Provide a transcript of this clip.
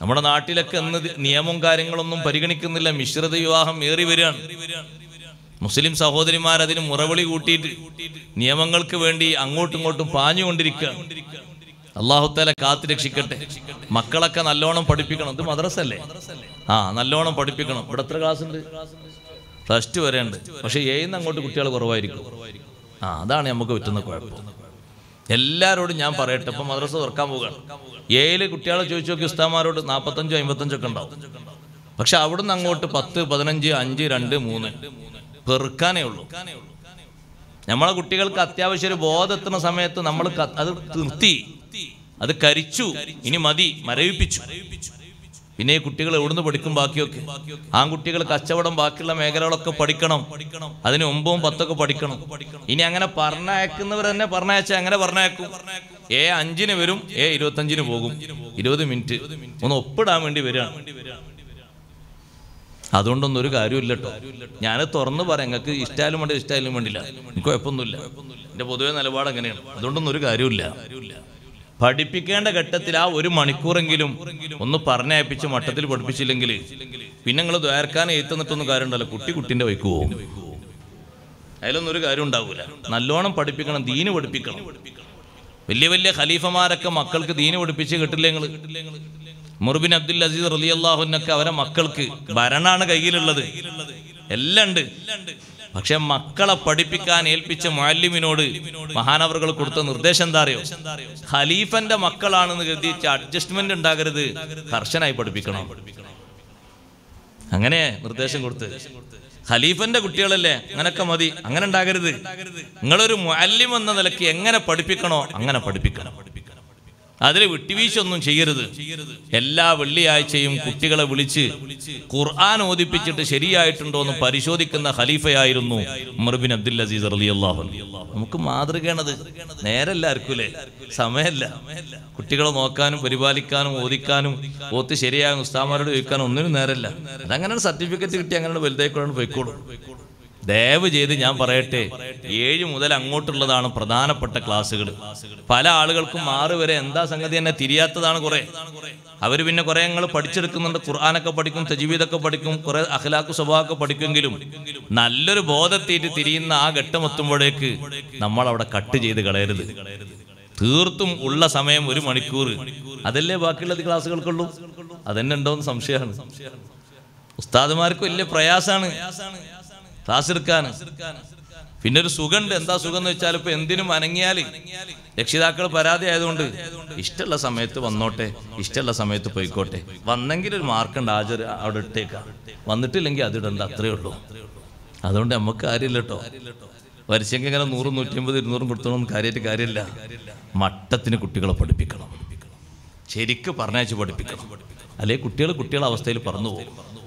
നമ്മുടെ നാട്ടിലൊക്കെ ഇന്ന് നിയമവും കാര്യങ്ങളൊന്നും പരിഗണിക്കുന്നില്ല മിശ്രിത വിവാഹം ഏറി വരികയാണ് മുസ്ലിം സഹോദരിമാർ അതിന് മുറവിളി കൂട്ടിയിട്ട് നിയമങ്ങൾക്ക് വേണ്ടി അങ്ങോട്ടും ഇങ്ങോട്ടും പാഞ്ഞുകൊണ്ടിരിക്കുക അള്ളാഹുത്തല കാത്തു രക്ഷിക്കട്ടെ മക്കളൊക്കെ നല്ലോണം പഠിപ്പിക്കണം ഇത് മദ്രസല്ലേ ആ നല്ലോണം പഠിപ്പിക്കണം ഇവിടെ എത്ര ക്ലാസ് ഉണ്ട് പ്ലസ് ടു വരെ ഉണ്ട് പക്ഷെ ഏന്ന് അങ്ങോട്ട് കുട്ടികൾ കുറവായിരിക്കും ആ അതാണ് നമുക്ക് പറ്റുന്ന കുഴപ്പം എല്ലാവരോടും ഞാൻ പറയട്ടെ ഇപ്പം മദ്രസ തുറക്കാൻ പോവുകയാണ് ഏയിലെ കുട്ടികളെ ചോദിച്ചു നോക്കി ഉസ്താമാരോട് നാൽപ്പത്തഞ്ചോ ഒക്കെ ഉണ്ടാവും പക്ഷെ അവിടുന്ന് അങ്ങോട്ട് പത്ത് പതിനഞ്ച് അഞ്ച് രണ്ട് മൂന്ന് പെറുക്കാനേ ഉള്ളൂ നമ്മളെ കുട്ടികൾക്ക് അത്യാവശ്യം ഒരു ബോധെത്തുന്ന സമയത്ത് നമ്മൾ അത് നിർത്തി അത് കരിച്ചു ഇനി മതി മരവിപ്പിച്ചു പിന്നെ ഈ കുട്ടികൾ എവിടുന്ന് പഠിക്കും ബാക്കിയൊക്കെ ആൺകുട്ടികൾ കച്ചവടം ബാക്കിയുള്ള മേഖലകളൊക്കെ പഠിക്കണം അതിന് ഒമ്പതും പത്തൊക്കെ പഠിക്കണം ഇനി അങ്ങനെ പറഞ്ഞയക്കുന്നവർ തന്നെ പറഞ്ഞയച്ച അങ്ങനെ പറഞ്ഞയക്കും എ അഞ്ചിന് വരും എ അഞ്ചിന് പോകും ഇരുപത് മിനിറ്റ് ഒന്ന് ഒപ്പിടാൻ വേണ്ടി വരിക അതുകൊണ്ടൊന്നും ഒരു കാര്യമില്ല കേട്ടോ ഞാൻ തുറന്ന് പറയാം നിങ്ങൾക്ക് ഇഷ്ടായാലും വേണ്ട ഇഷ്ടായാലും വേണ്ടില്ല എനിക്ക് കുഴപ്പമൊന്നുമില്ല എൻ്റെ പൊതുവെ നിലപാട് അങ്ങനെയാണ് അതുകൊണ്ടൊന്നും ഒരു കാര്യമില്ല പഠിപ്പിക്കേണ്ട ഘട്ടത്തിൽ ആ ഒരു മണിക്കൂറെങ്കിലും ഒന്ന് പറഞ്ഞയപ്പിച്ച് മട്ടത്തിൽ പഠിപ്പിച്ചില്ലെങ്കിൽ പിന്നെ നിങ്ങൾ ദ്വാരക്കാൻ എഴുത്തുന്നിട്ടൊന്നും കാര്യമുണ്ടല്ലോ കുട്ടി കുട്ടിന്റെ വയ്ക്ക് പോവും അതിലൊന്നും ഒരു കാര്യം ഉണ്ടാവില്ല നല്ലോണം പഠിപ്പിക്കണം ദീന് പഠിപ്പിക്കണം വലിയ വലിയ ഖലീഫമാരൊക്കെ മക്കൾക്ക് ദീന് പഠിപ്പിച്ച് കിട്ടില്ല നിങ്ങൾ മുർബിൻ അബ്ദുൽ അസീസ് റലി അള്ളാഹുനൊക്കെ അവരെ മക്കൾക്ക് ഭരണാണ് കയ്യിലുള്ളത് എല്ലാം ഉണ്ട് പക്ഷെ മക്കളെ പഠിപ്പിക്കാൻ ഏൽപ്പിച്ച മാലിമിനോട് മഹാനവറുകൾ കൊടുത്ത നിർദ്ദേശം എന്താ അറിയോ ഖലീഫന്റെ മക്കളാണെന്ന് കരുതി അഡ്ജസ്റ്റ്മെന്റ് ഉണ്ടാകരുത് കർശനായി പഠിപ്പിക്കണം അങ്ങനെ നിർദ്ദേശം കൊടുത്ത് ഖലീഫന്റെ കുട്ടികളല്ലേ അങ്ങനൊക്കെ മതി അങ്ങനെ ഉണ്ടാകരുത് നിങ്ങളൊരു മുഅല്ലിം എന്ന നിലയ്ക്ക് എങ്ങനെ പഠിപ്പിക്കണോ അങ്ങനെ പഠിപ്പിക്കണം അതിൽ വിട്ടുവീഴ്ചയൊന്നും ചെയ്യരുത് എല്ലാ വെള്ളിയാഴ്ചയും കുട്ടികളെ വിളിച്ച് ഖുർആൻ ഓദിപ്പിച്ചിട്ട് ശരിയായിട്ടുണ്ടോ എന്ന് പരിശോധിക്കുന്ന ഖലീഫയായിരുന്നു മർബിൻ അബ്ദുൽ അസീസ് അലി അള്ളാഹു നമുക്ക് മാതൃകയാണത് നേരല്ല ആർക്കൂലേ സമയമല്ല കുട്ടികളെ നോക്കാനും പരിപാലിക്കാനും ഓദിക്കാനും ഓത്ത് ശരിയാകും ഉസ്താമാരോട് ചോദിക്കാനും ഒന്നിനും നേരല്ല അതങ്ങനെ സർട്ടിഫിക്കറ്റ് കിട്ടി അങ്ങനെ വലുതായിക്കൊണ്ടാണ് പോയിക്കോളൂ ദയവ് ചെയ്ത് ഞാൻ പറയട്ടെ ഏഴ് മുതൽ അങ്ങോട്ടുള്ളതാണ് പ്രധാനപ്പെട്ട ക്ലാസ്സുകൾ പല ആളുകൾക്കും ആറ് വരെ എന്താ സംഗതി എന്നെ തിരിയാത്തതാണ് കുറെ അവർ പിന്നെ കുറെ ഞങ്ങൾ പഠിച്ചെടുക്കുന്നുണ്ട് ഖുർആാനൊക്കെ പഠിക്കും തജീവീദൊക്കെ പഠിക്കും കുറെ അഖലാക്ക് സ്വഭാവമൊക്കെ പഠിക്കുമെങ്കിലും നല്ലൊരു ബോധത്തേറ്റ് തിരിയുന്ന ആ ഘട്ടമെത്തുമ്പോഴേക്ക് നമ്മൾ അവിടെ കട്ട് ചെയ്ത് കളയരുത് തീർത്തും ഉള്ള സമയം ഒരു മണിക്കൂർ അതല്ലേ ബാക്കിയുള്ളത് ക്ലാസ്സുകൾക്കുള്ളൂ അതന്നെ ഉണ്ടോ എന്ന് സംശയമാണ് ഉസ്താദുമാർക്ക് വലിയ പ്രയാസമാണ് റാസിർക്കാന് പിന്നെ ഒരു സുഖമുണ്ട് എന്താ സുഖം എന്ന് വെച്ചാൽ ഇപ്പൊ എന്തിനും അനങ്ങിയാല് രക്ഷിതാക്കൾ പരാതി ആയതുകൊണ്ട് ഇഷ്ടമുള്ള സമയത്ത് വന്നോട്ടെ ഇഷ്ടമുള്ള സമയത്ത് പോയിക്കോട്ടെ വന്നെങ്കിൽ ഒരു മാർക്കുണ്ട് ഹാജർ അവിടെ ഇട്ടേക്കാം വന്നിട്ടില്ലെങ്കിൽ അത് ഇടണ്ട അത്രേ ഉള്ളൂ അതുകൊണ്ട് നമുക്ക് കാര്യമില്ല കേട്ടോ വരിശെങ്കിൽ ഇങ്ങനെ നൂറും നൂറ്റമ്പത് ഇരുന്നൂറും കൊടുത്തോളും കാര്യമായിട്ട് കാര്യമില്ല മട്ടത്തിന് കുട്ടികളെ പഠിപ്പിക്കണം ശരിക്ക് പറഞ്ഞയച്ച് പഠിപ്പിക്കണം അല്ലെ കുട്ടികൾ കുട്ടികളെ അവസ്ഥയിൽ പറന്നു പോകും